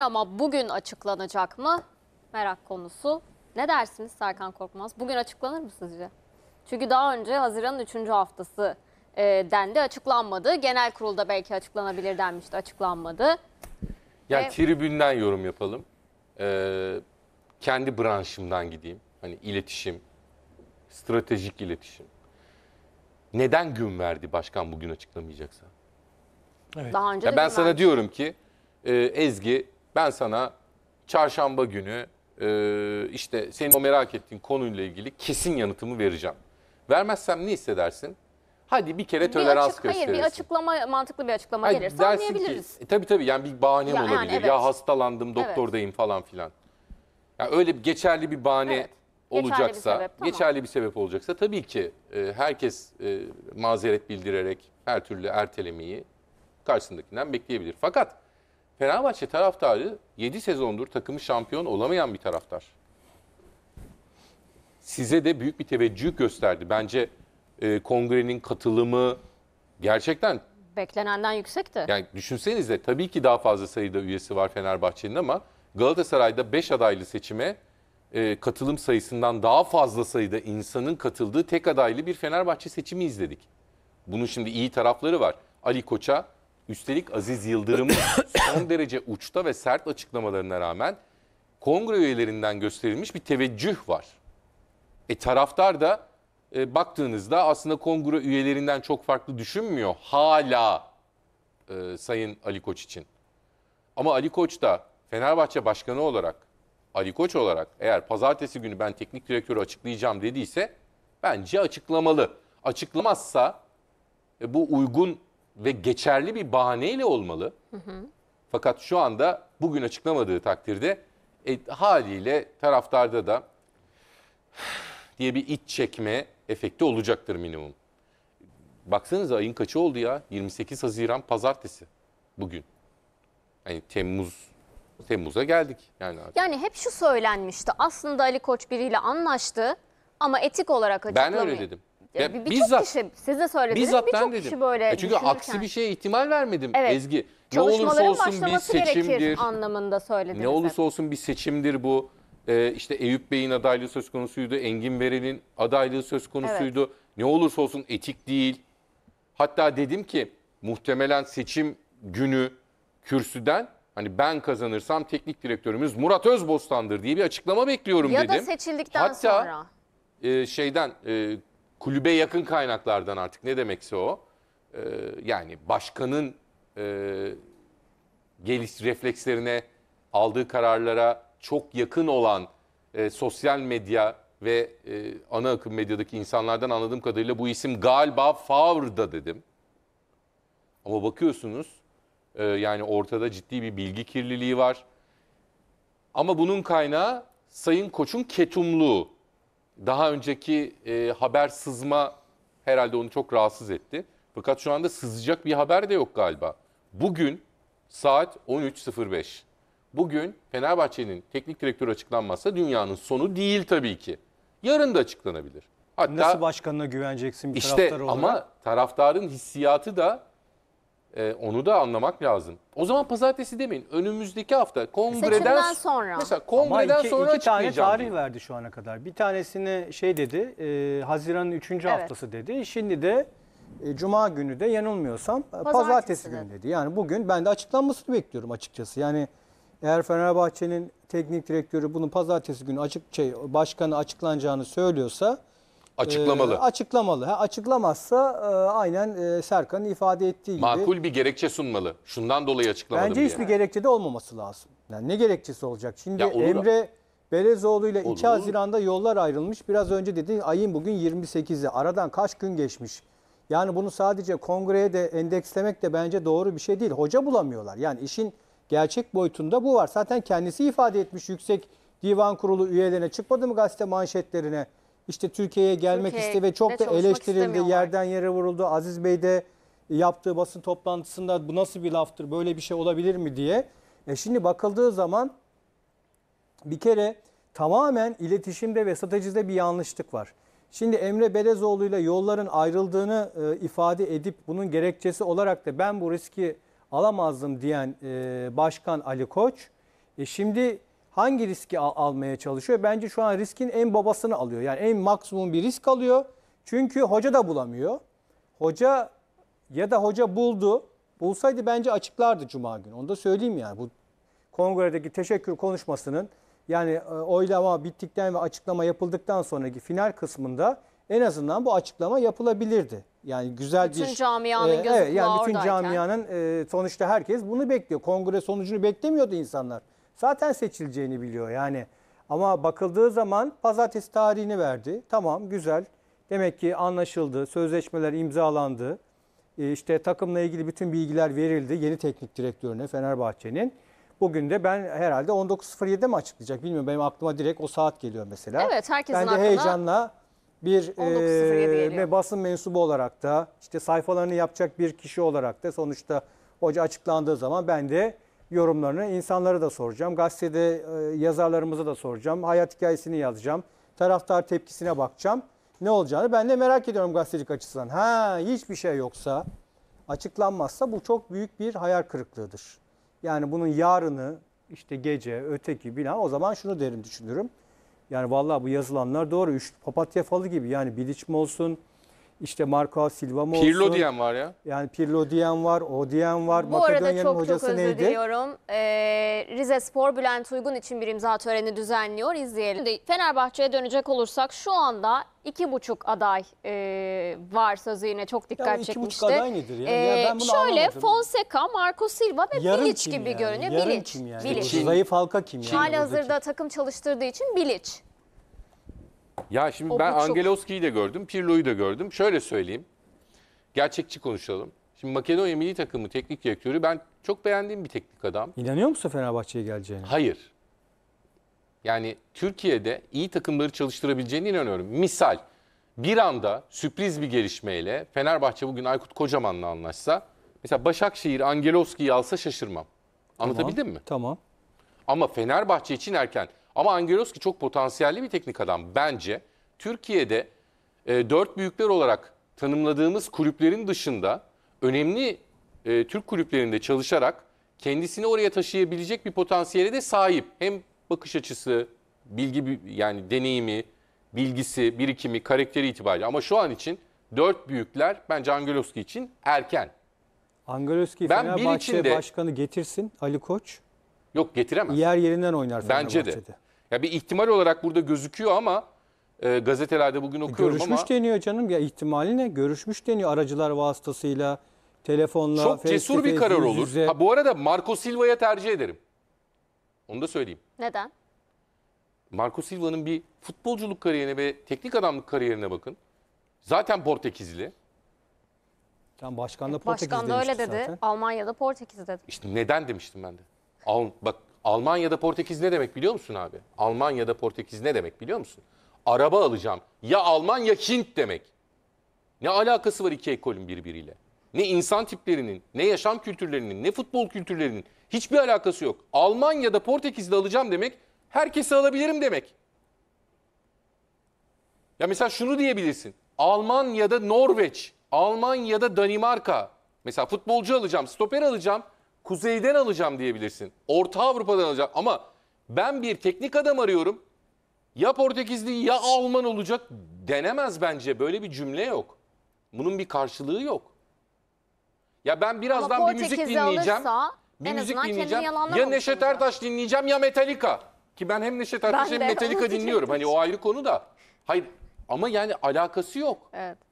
Ama bugün açıklanacak mı? Merak konusu. Ne dersiniz Serkan Korkmaz? Bugün açıklanır mı sizce? Çünkü daha önce Haziran'ın 3. haftası e, dendi açıklanmadı. Genel kurulda belki açıklanabilir denmişti açıklanmadı. Ya Ve... tribünden yorum yapalım. Ee, kendi branşımdan gideyim. Hani iletişim, stratejik iletişim. Neden gün verdi başkan bugün açıklamayacaksa? Evet. Daha önce ya ben vermiştim. sana diyorum ki e, Ezgi ben sana çarşamba günü e, işte senin o merak ettiğin konuyla ilgili kesin yanıtımı vereceğim. Vermezsem ne hissedersin? Hadi bir kere tolerans açık, gösterirsin. Hayır bir açıklama mantıklı bir açıklama Hayır, gelirse dersin anlayabiliriz. Ki, e, tabii tabii yani bir bahanem ya, olabilir. Yani, evet. Ya hastalandım doktordayım evet. falan filan. Yani öyle geçerli bir bahane evet. olacaksa, geçerli bir, sebep, geçerli bir sebep olacaksa tabii ki e, herkes e, mazeret bildirerek her türlü ertelemeyi karşısındakinden bekleyebilir. Fakat Fenerbahçe taraftarı 7 sezondur takımı şampiyon olamayan bir taraftar. Size de büyük bir teveccüh gösterdi. Bence e, kongrenin katılımı gerçekten... Beklenenden yüksekti. Yani düşünsenize tabii ki daha fazla sayıda üyesi var Fenerbahçe'nin ama Galatasaray'da 5 adaylı seçime e, katılım sayısından daha fazla sayıda insanın katıldığı tek adaylı bir Fenerbahçe seçimi izledik. Bunun şimdi iyi tarafları var. Ali Koç'a Üstelik Aziz Yıldırım son derece uçta ve sert açıklamalarına rağmen kongre üyelerinden gösterilmiş bir teveccüh var. E taraftar da e, baktığınızda aslında kongre üyelerinden çok farklı düşünmüyor hala e, Sayın Ali Koç için. Ama Ali Koç da Fenerbahçe Başkanı olarak, Ali Koç olarak eğer pazartesi günü ben teknik direktörü açıklayacağım dediyse bence açıklamalı. Açıklamazsa e, bu uygun ve geçerli bir bahaneyle olmalı. Hı hı. Fakat şu anda bugün açıklamadığı takdirde e, haliyle taraftarda da diye bir iç çekme efekti olacaktır minimum. Baksanıza ayın kaçı oldu ya? 28 Haziran pazartesi bugün. Yani Temmuz Temmuz'a geldik yani artık. Yani hep şu söylenmişti. Aslında Ali Koç biriyle anlaştı ama etik olarak açıklamayı. Ben öyle dedim. Ya, Birçok bizzat, kişi siz de söylediniz bizzat ben dedim. böyle e çünkü düşünürken. aksi bir şeye ihtimal vermedim Evet. Ezgi. Ne olursa olsun bir seçimdir. anlamında söylediniz. Ne hep. olursa olsun bir seçimdir bu. Ee, işte Eyüp Bey'in adaylığı söz konusuydu. Engin Berel'in adaylığı söz konusuydu. Ne olursa olsun etik değil. Hatta dedim ki muhtemelen seçim günü kürsüden hani ben kazanırsam teknik direktörümüz Murat Özbostan'dır diye bir açıklama bekliyorum ya dedim. da seçildikten Hatta, sonra. e, şeyden e, kulübe yakın kaynaklardan artık ne demekse o. E, yani başkanın e, geliş reflekslerine aldığı kararlara çok yakın olan e, sosyal medya ve e, ana akım medyadaki insanlardan anladığım kadarıyla bu isim galiba Favre'da dedim. Ama bakıyorsunuz e, yani ortada ciddi bir bilgi kirliliği var. Ama bunun kaynağı Sayın Koç'un ketumluğu daha önceki e, haber sızma herhalde onu çok rahatsız etti. Fakat şu anda sızacak bir haber de yok galiba. Bugün saat 13.05. Bugün Fenerbahçe'nin teknik direktörü açıklanmazsa dünyanın sonu değil tabii ki. Yarın da açıklanabilir. Hatta Nasıl başkanına güveneceksin bir işte, taraftar olarak? İşte ama taraftarın hissiyatı da ee, onu da anlamak lazım. O zaman pazartesi demeyin. Önümüzdeki hafta kongreden Seçimden sonra. Mesela kongreden Ama iki, sonra iki tane tarih diyor. verdi şu ana kadar. Bir tanesini şey dedi, e, Haziran'ın 3. haftası dedi. Şimdi de e, Cuma günü de yanılmıyorsam e, Pazartesi pazartesi, günü dedi. dedi. Yani bugün ben de açıklanmasını bekliyorum açıkçası. Yani eğer Fenerbahçe'nin teknik direktörü bunun pazartesi günü açık şey, başkanı açıklanacağını söylüyorsa Açıklamalı. E, açıklamalı. Ha, açıklamazsa e, aynen e, Serkan'ın ifade ettiği gibi. Makul bir gerekçe sunmalı. Şundan dolayı açıklamalı. Bence diye. hiçbir gerekçe de olmaması lazım. Yani ne gerekçesi olacak? Şimdi Ya olur. Emre Belezoğlu ile 2 Haziran'da yollar ayrılmış. Biraz önce dedi ayın bugün 28'i. Aradan kaç gün geçmiş? Yani bunu sadece kongreye de endekslemek de bence doğru bir şey değil. Hoca bulamıyorlar. Yani işin gerçek boyutunda bu var. Zaten kendisi ifade etmiş yüksek divan kurulu üyelerine çıkmadı mı gazete manşetlerine? işte Türkiye'ye gelmek Türkiye istedi ve çok da eleştirildi. Yerden yere vuruldu. Aziz Bey de yaptığı basın toplantısında bu nasıl bir laftır böyle bir şey olabilir mi diye. E şimdi bakıldığı zaman bir kere tamamen iletişimde ve stratejide bir yanlışlık var. Şimdi Emre Belezoğlu ile yolların ayrıldığını e, ifade edip bunun gerekçesi olarak da ben bu riski alamazdım diyen e, Başkan Ali Koç. E şimdi hangi riski al almaya çalışıyor? Bence şu an riskin en babasını alıyor. Yani en maksimum bir risk alıyor. Çünkü hoca da bulamıyor. Hoca ya da hoca buldu. Bulsaydı bence açıklardı cuma günü. Onu da söyleyeyim yani. Bu kongredeki teşekkür konuşmasının yani e, oylama bittikten ve açıklama yapıldıktan sonraki final kısmında en azından bu açıklama yapılabilirdi. Yani güzel bütün bir... Bütün camianın e, gözü evet, yani Bütün oradayken. camianın e, sonuçta herkes bunu bekliyor. Kongre sonucunu beklemiyordu insanlar zaten seçileceğini biliyor yani. Ama bakıldığı zaman pazartesi tarihini verdi. Tamam güzel. Demek ki anlaşıldı. Sözleşmeler imzalandı. E, işte takımla ilgili bütün bilgiler verildi yeni teknik direktörüne Fenerbahçe'nin. Bugün de ben herhalde 19.07'de mi açıklayacak bilmiyorum. Benim aklıma direkt o saat geliyor mesela. Evet herkesin ben de aklına. heyecanla bir e, basın mensubu olarak da işte sayfalarını yapacak bir kişi olarak da sonuçta hoca açıklandığı zaman ben de yorumlarını insanlara da soracağım. Gazetede e, yazarlarımıza da soracağım. Hayat hikayesini yazacağım. Taraftar tepkisine bakacağım. Ne olacağını ben de merak ediyorum gazetecilik açısından. Ha hiçbir şey yoksa açıklanmazsa bu çok büyük bir hayal kırıklığıdır. Yani bunun yarını işte gece öteki bina o zaman şunu derim düşünürüm. Yani vallahi bu yazılanlar doğru. Üç papatya falı gibi yani Bilic mi olsun, işte Marco Silva mı olsun? Pirlo diyen var ya. Yani Pirlo diyen var, o diyen var. Bu arada çok çok özür diliyorum. Ee, Rize Spor Bülent Uygun için bir imza töreni düzenliyor. İzleyelim. Şimdi Fenerbahçe'ye dönecek olursak şu anda iki buçuk aday e, var sözü yine çok dikkat ya iki çekmişti. buçuk aday nedir ya? Ee, ya ben bunu şöyle anlamadım. Fonseca, Marco Silva ve Yarım Bilic gibi yani? görünüyor. Yarım Bilic. kim yani? Bilic. Zayıf halka kim yani? Hali hazırda takım çalıştırdığı için Bilic. Ya şimdi O ben bu çok- Angeloski'yi de gördüm, Pirlo'yu da gördüm. Şöyle söyleyeyim. Gerçekçi konuşalım. Şimdi Makedonya milli takımı teknik direktörü ben çok beğendiğim bir teknik adam. İnanıyor musun Fenerbahçe'ye geleceğine? Hayır. Yani Türkiye'de iyi takımları çalıştırabileceğine inanıyorum. Misal bir anda sürpriz bir gelişmeyle Fenerbahçe bugün Aykut Kocaman'la anlaşsa mesela Başakşehir Angeloski'yi alsa şaşırmam. Anlatabildim mi? Tamam. Ama Fenerbahçe için erken. Ama Angeloski çok potansiyelli bir teknik adam. Bence Türkiye'de e, dört büyükler olarak tanımladığımız kulüplerin dışında önemli e, Türk kulüplerinde çalışarak kendisini oraya taşıyabilecek bir potansiyele de sahip. Hem bakış açısı, bilgi yani deneyimi, bilgisi, birikimi, karakteri itibariyle. Ama şu an için dört büyükler bence Angeloski için erken. Angeloski ben Fenerbahçe içinde, başkanı getirsin Ali Koç. Yok getiremez. Yer yerinden oynar Bence Fenerbahçe'de. de. Ya bir ihtimal olarak burada gözüküyor ama e, gazetelerde bugün okuyorum Görüşmüş ama. Görüşmüş deniyor canım ya ihtimali ne? Görüşmüş deniyor aracılar vasıtasıyla, telefonla. Çok face cesur bir karar olur. Yüze. Ha, bu arada Marco Silva'ya tercih ederim. Onu da söyleyeyim. Neden? Marco Silva'nın bir futbolculuk kariyerine ve teknik adamlık kariyerine bakın. Zaten Portekizli. Tam başkan da Portekiz Başkan da öyle dedi. Zaten. Almanya'da Portekizli dedi. İşte neden demiştim ben de. Al, bak Almanya'da Portekiz ne demek biliyor musun abi? Almanya'da Portekiz ne demek biliyor musun? Araba alacağım. Ya Alman ya Hint demek. Ne alakası var iki ekolün birbiriyle? Ne insan tiplerinin, ne yaşam kültürlerinin, ne futbol kültürlerinin hiçbir alakası yok. Almanya'da Portekiz'de alacağım demek, Herkesi alabilirim demek. Ya mesela şunu diyebilirsin. Almanya'da Norveç, Almanya'da Danimarka. Mesela futbolcu alacağım, stoper alacağım kuzeyden alacağım diyebilirsin. Orta Avrupa'dan alacağım ama ben bir teknik adam arıyorum. Ya Portekizli ya Alman olacak denemez bence. Böyle bir cümle yok. Bunun bir karşılığı yok. Ya ben birazdan bir müzik dinleyeceğim. alırsa bir en müzik dinleyeceğim. Ya Neşet olacak. Ertaş dinleyeceğim ya Metallica. Ki ben hem Neşet Ertaş hem de, Metallica dinliyorum. Hani o ayrı konu da. Hayır ama yani alakası yok. Evet.